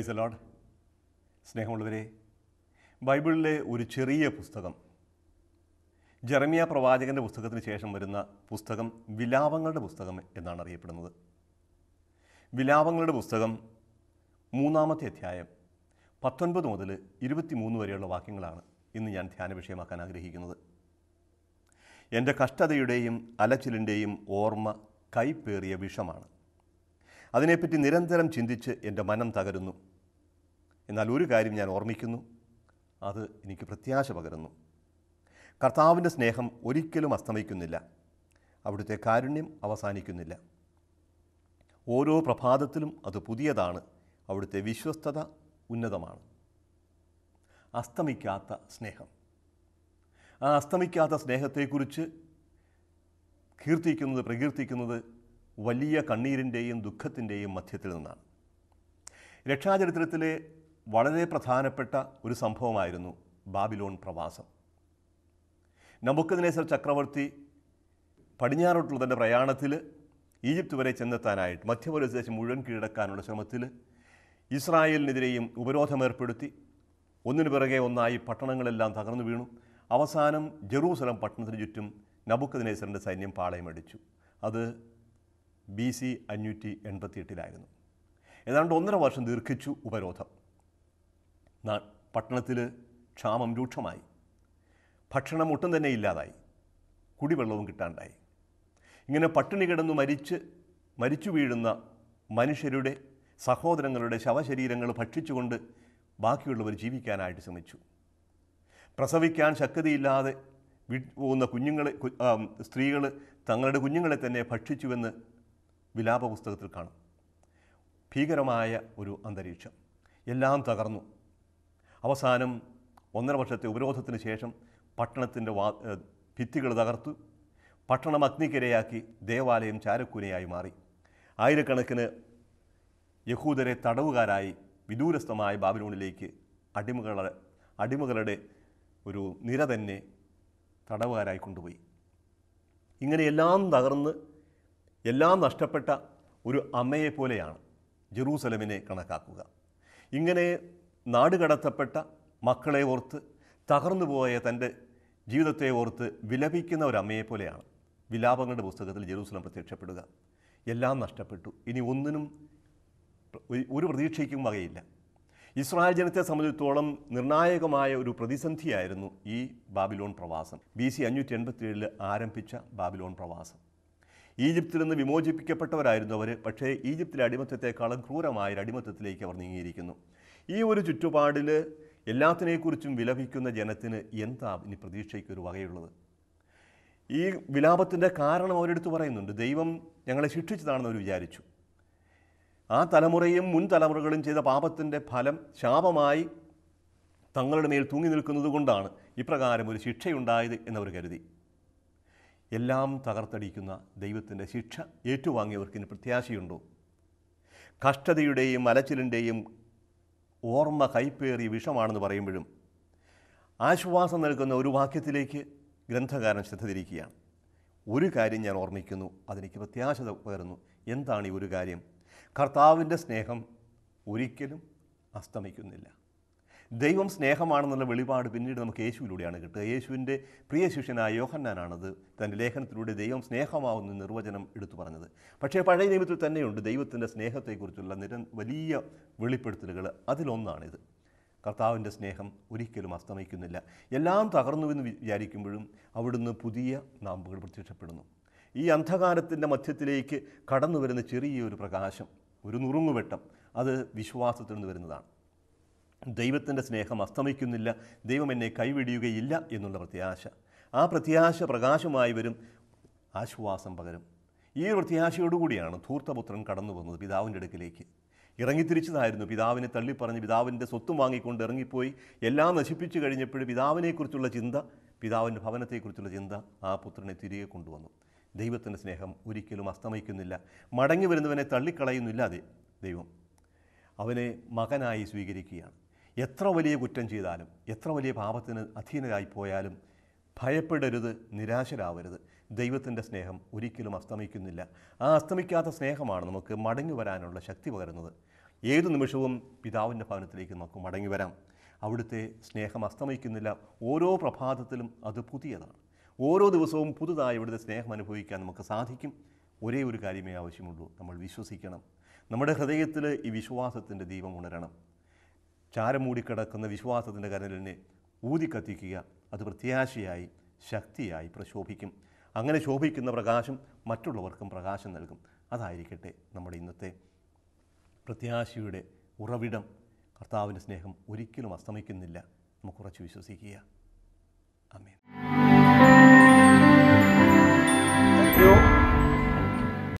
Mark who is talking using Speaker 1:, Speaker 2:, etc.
Speaker 1: price allowed സ്നേഹമുള്ളവരെ ബൈബിളിലെ ഒരു ചെറിയ പുസ്തകം ജെറമിയ പ്രവാചകൻ്റെ പുസ്തകത്തിന് ശേഷം വരുന്ന പുസ്തകം വിലാപങ്ങളുടെ പുസ്തകം എന്നാണ് അറിയപ്പെടുന്നത് വിലാപങ്ങളുടെ പുസ്തകം മൂന്നാമത്തെ അധ്യായം പത്തൊൻപത് മുതൽ ഇരുപത്തിമൂന്ന് വരെയുള്ള വാക്യങ്ങളാണ് ഇന്ന് ഞാൻ ധ്യാന വിഷയമാക്കാൻ ആഗ്രഹിക്കുന്നത് എൻ്റെ കഷ്ടതയുടെയും അലച്ചിലിൻ്റെയും ഓർമ്മ കൈപ്പേറിയ വിഷമാണ് അതിനെപ്പറ്റി നിരന്തരം ചിന്തിച്ച് എൻ്റെ മനം തകരുന്നു എന്നാൽ ഒരു കാര്യം ഞാൻ ഓർമ്മിക്കുന്നു അത് എനിക്ക് പ്രത്യാശ പകരുന്നു കർത്താവിൻ്റെ സ്നേഹം ഒരിക്കലും അസ്തമിക്കുന്നില്ല അവിടുത്തെ കാരുണ്യം അവസാനിക്കുന്നില്ല ഓരോ പ്രഭാതത്തിലും അത് പുതിയതാണ് അവിടുത്തെ വിശ്വസ്തത ഉന്നതമാണ് അസ്തമിക്കാത്ത സ്നേഹം ആ അസ്തമിക്കാത്ത സ്നേഹത്തെക്കുറിച്ച് കീർത്തിക്കുന്നത് പ്രകീർത്തിക്കുന്നത് വലിയ കണ്ണീരിൻ്റെയും ദുഃഖത്തിൻ്റെയും മധ്യത്തിൽ നിന്നാണ് രക്ഷാചരിത്രത്തിലെ വളരെ പ്രധാനപ്പെട്ട ഒരു സംഭവമായിരുന്നു ബാബിലോൺ പ്രവാസം നബുക്കദിനേസർ ചക്രവർത്തി പടിഞ്ഞാറോട്ടുള്ള തൻ്റെ പ്രയാണത്തിൽ ഈജിപ്ത് വരെ ചെന്നെത്താനായിട്ട് മധ്യപ്രദേശം മുഴുവൻ കീഴടക്കാനുള്ള ശ്രമത്തിൽ ഇസ്രായേലിനെതിരെയും ഉപരോധമേർപ്പെടുത്തി ഒന്നിനു പിറകെ ഒന്നായി പട്ടണങ്ങളെല്ലാം തകർന്നു വീണു അവസാനം ജെറൂസലം പട്ടണത്തിന് ചുറ്റും നബുക്കദിനേസറിൻ്റെ സൈന്യം പാളയമടിച്ചു അത് ബി സി അഞ്ഞൂറ്റി എൺപത്തിയെട്ടിലായിരുന്നു ഏതാണ്ട് ഒന്നര വർഷം ദീർഘിച്ചു ഉപരോധം പട്ടണത്തിൽ ക്ഷാമം രൂക്ഷമായി ഭക്ഷണം ഒട്ടും തന്നെ ഇല്ലാതായി കുടിവെള്ളവും കിട്ടാണ്ടായി ഇങ്ങനെ പട്ടിണി കിടന്നു മരിച്ച് മരിച്ചു വീഴുന്ന മനുഷ്യരുടെ സഹോദരങ്ങളുടെ ശവശരീരങ്ങൾ ഭക്ഷിച്ചുകൊണ്ട് ബാക്കിയുള്ളവർ ജീവിക്കാനായിട്ട് ശ്രമിച്ചു പ്രസവിക്കാൻ ശക്തിയില്ലാതെ പോകുന്ന കുഞ്ഞുങ്ങളെ സ്ത്രീകൾ തങ്ങളുടെ കുഞ്ഞുങ്ങളെ തന്നെ ഭക്ഷിച്ചുവെന്ന് വിലാപ പുസ്തകത്തിൽ കാണും ഭീകരമായ ഒരു അന്തരീക്ഷം എല്ലാം തകർന്നു അവസാനം ഒന്നര വർഷത്തെ ഉപരോധത്തിന് ശേഷം പട്ടണത്തിൻ്റെ വാ ഭിത്തികൾ തകർത്തു പട്ടണം അഗ്നിക്കിരയാക്കി ദേവാലയം ചാരക്കൂനയായി മാറി ആയിരക്കണക്കിന് യഹൂദരെ തടവുകാരായി വിദൂരസ്ഥമായ ബാബിലോണിലേക്ക് അടിമകളുടെ അടിമകളുടെ ഒരു നിര തന്നെ തടവുകാരായി കൊണ്ടുപോയി ഇങ്ങനെ എല്ലാം തകർന്ന് എല്ലാം നഷ്ടപ്പെട്ട ഒരു അമ്മയെപ്പോലെയാണ് ജെറൂസലമിനെ കണക്കാക്കുക ഇങ്ങനെ നാടുകടത്തപ്പെട്ട മക്കളെ ഓർത്ത് തകർന്നു പോയ തൻ്റെ ജീവിതത്തെ ഓർത്ത് വിലപിക്കുന്ന ഒരു അമ്മയെ വിലാപങ്ങളുടെ പുസ്തകത്തിൽ ജെറൂസലം പ്രത്യക്ഷപ്പെടുക എല്ലാം നഷ്ടപ്പെട്ടു ഇനി ഒന്നിനും ഒരു പ്രതീക്ഷയ്ക്കും വകയില്ല ഇസ്രായേൽ ജനത്തെ സംബന്ധിച്ചിടത്തോളം നിർണായകമായ ഒരു പ്രതിസന്ധിയായിരുന്നു ഈ ബാബിലോൺ പ്രവാസം ബി സി അഞ്ഞൂറ്റി എൺപത്തി ഏഴിൽ ആരംഭിച്ച ബാബിലോൺ പ്രവാസം ഈജിപ്തിൽ നിന്ന് വിമോചിപ്പിക്കപ്പെട്ടവരായിരുന്നു അവർ പക്ഷേ ഈജിപ്തിലെ അടിമത്തത്തെക്കാളും ക്രൂരമായ ഒരു അടിമത്തത്തിലേക്ക് അവർ നീങ്ങിയിരിക്കുന്നു ഈ ഒരു ചുറ്റുപാടിൽ എല്ലാത്തിനെക്കുറിച്ചും വിലപിക്കുന്ന ജനത്തിന് എന്താ ഇനി പ്രതീക്ഷയ്ക്ക് ഒരു വകയുള്ളത് ഈ വിലാപത്തിൻ്റെ കാരണം അവരെടുത്ത് പറയുന്നുണ്ട് ദൈവം ഞങ്ങളെ ശിക്ഷിച്ചതാണെന്ന് അവർ വിചാരിച്ചു ആ തലമുറയും മുൻ തലമുറകളും ചെയ്ത പാപത്തിൻ്റെ ഫലം ശാപമായി തങ്ങളുടെ മേൽ തൂങ്ങി നിൽക്കുന്നത് കൊണ്ടാണ് ഇപ്രകാരം ഒരു ശിക്ഷയുണ്ടായത് എന്നവർ കരുതി എല്ലാം തകർത്തടിക്കുന്ന ദൈവത്തിൻ്റെ ശിക്ഷ ഏറ്റുവാങ്ങിയവർക്കിന് പ്രത്യാശയുണ്ടോ കഷ്ടതയുടെയും അലച്ചിലിൻ്റെയും ഓർമ്മ കൈപ്പേറി വിഷമാണെന്ന് പറയുമ്പോഴും ആശ്വാസം നൽകുന്ന ഒരു വാക്യത്തിലേക്ക് ഗ്രന്ഥകാരൻ ശ്രദ്ധ തിരിക്കുകയാണ് ഒരു കാര്യം ഞാൻ ഓർമ്മിക്കുന്നു അതെനിക്ക് പ്രത്യാശ പകരുന്നു എന്താണ് ഈ ഒരു കാര്യം കർത്താവിൻ്റെ സ്നേഹം ഒരിക്കലും അസ്തമിക്കുന്നില്ല ദൈവം സ്നേഹമാണെന്നുള്ള വെളിപാട് പിന്നീട് നമുക്ക് യേശുവിലൂടെയാണ് കിട്ടുക യേശുവിൻ്റെ പ്രിയ ശിഷ്യനായ യോഹന്നാനാണത് തൻ്റെ ലേഖനത്തിലൂടെ ദൈവം സ്നേഹമാവുന്ന നിർവചനം എടുത്തു പറഞ്ഞത് പക്ഷേ പഴയ നിയമത്തിൽ തന്നെയുണ്ട് ദൈവത്തിൻ്റെ സ്നേഹത്തെക്കുറിച്ചുള്ള നിര വലിയ വെളിപ്പെടുത്തലുകൾ അതിലൊന്നാണിത് കർത്താവിൻ്റെ സ്നേഹം ഒരിക്കലും അസ്തമിക്കുന്നില്ല എല്ലാം തകർന്നുവെന്ന് വിചാരിക്കുമ്പോഴും അവിടുന്ന് പുതിയ നാമ്പുകൾ പ്രത്യക്ഷപ്പെടുന്നു ഈ അന്ധകാരത്തിൻ്റെ മധ്യത്തിലേക്ക് കടന്നു വരുന്ന ചെറിയൊരു പ്രകാശം ഒരു നുറുങ്ങുവെട്ടം അത് വിശ്വാസത്തിൽ നിന്ന് വരുന്നതാണ് ദൈവത്തിൻ്റെ സ്നേഹം അസ്തമിക്കുന്നില്ല ദൈവം എന്നെ കൈവിടിയുകയില്ല എന്നുള്ള പ്രത്യാശ ആ പ്രത്യാശ പ്രകാശമായി വരും ആശ്വാസം പകരും ഈ പ്രത്യാശയോടുകൂടിയാണ് ധൂർത്തപുത്രൻ കടന്നു വന്നത് പിതാവിൻ്റെ അടുക്കിലേക്ക് ഇറങ്ങിത്തിരിച്ചതായിരുന്നു പിതാവിനെ തള്ളിപ്പറഞ്ഞ് പിതാവിൻ്റെ സ്വത്തും വാങ്ങിക്കൊണ്ട് ഇറങ്ങിപ്പോയി എല്ലാം നശിപ്പിച്ചു കഴിഞ്ഞപ്പോൾ പിതാവിനെക്കുറിച്ചുള്ള ചിന്ത പിതാവിൻ്റെ ഭവനത്തെക്കുറിച്ചുള്ള ചിന്ത ആ പുത്രനെ തിരികെ കൊണ്ടുവന്നു ദൈവത്തിൻ്റെ സ്നേഹം ഒരിക്കലും അസ്തമിക്കുന്നില്ല മടങ്ങി വരുന്നവനെ തള്ളിക്കളയുന്നില്ലാതെ ദൈവം അവനെ മകനായി സ്വീകരിക്കുകയാണ് എത്ര വലിയ കുറ്റം ചെയ്താലും എത്ര വലിയ പാപത്തിന് അധീനരായി പോയാലും ഭയപ്പെടരുത് നിരാശരാവരുത് ദൈവത്തിൻ്റെ സ്നേഹം ഒരിക്കലും അസ്തമിക്കുന്നില്ല ആ അസ്തമിക്കാത്ത സ്നേഹമാണ് നമുക്ക് മടങ്ങി വരാനുള്ള ശക്തി പകരുന്നത് ഏത് നിമിഷവും പിതാവിൻ്റെ ഭവനത്തിലേക്ക് നമുക്ക് മടങ്ങി വരാം അവിടുത്തെ സ്നേഹം അസ്തമിക്കുന്നില്ല ഓരോ പ്രഭാതത്തിലും അത് പുതിയതാണ് ഓരോ ദിവസവും പുതുതായി ഇവിടുത്തെ സ്നേഹം അനുഭവിക്കാൻ നമുക്ക് സാധിക്കും ഒരേ ഒരു കാര്യമേ ആവശ്യമുള്ളൂ നമ്മൾ വിശ്വസിക്കണം നമ്മുടെ ഹൃദയത്തിൽ ഈ വിശ്വാസത്തിൻ്റെ ദീപം ഉണരണം ചാരമൂടിക്കിടക്കുന്ന വിശ്വാസത്തിൻ്റെ കരലിനെ ഊതിക്കത്തിക്കുക അത് പ്രത്യാശയായി ശക്തിയായി പ്രശോഭിക്കും അങ്ങനെ ശോഭിക്കുന്ന പ്രകാശം മറ്റുള്ളവർക്കും പ്രകാശം നൽകും അതായിരിക്കട്ടെ നമ്മുടെ ഇന്നത്തെ പ്രത്യാശയുടെ ഉറവിടം കർത്താവിൻ്റെ സ്നേഹം ഒരിക്കലും അസ്തമിക്കുന്നില്ല നമുക്ക് കുറച്ച് വിശ്വസിക്കുക അമീൻ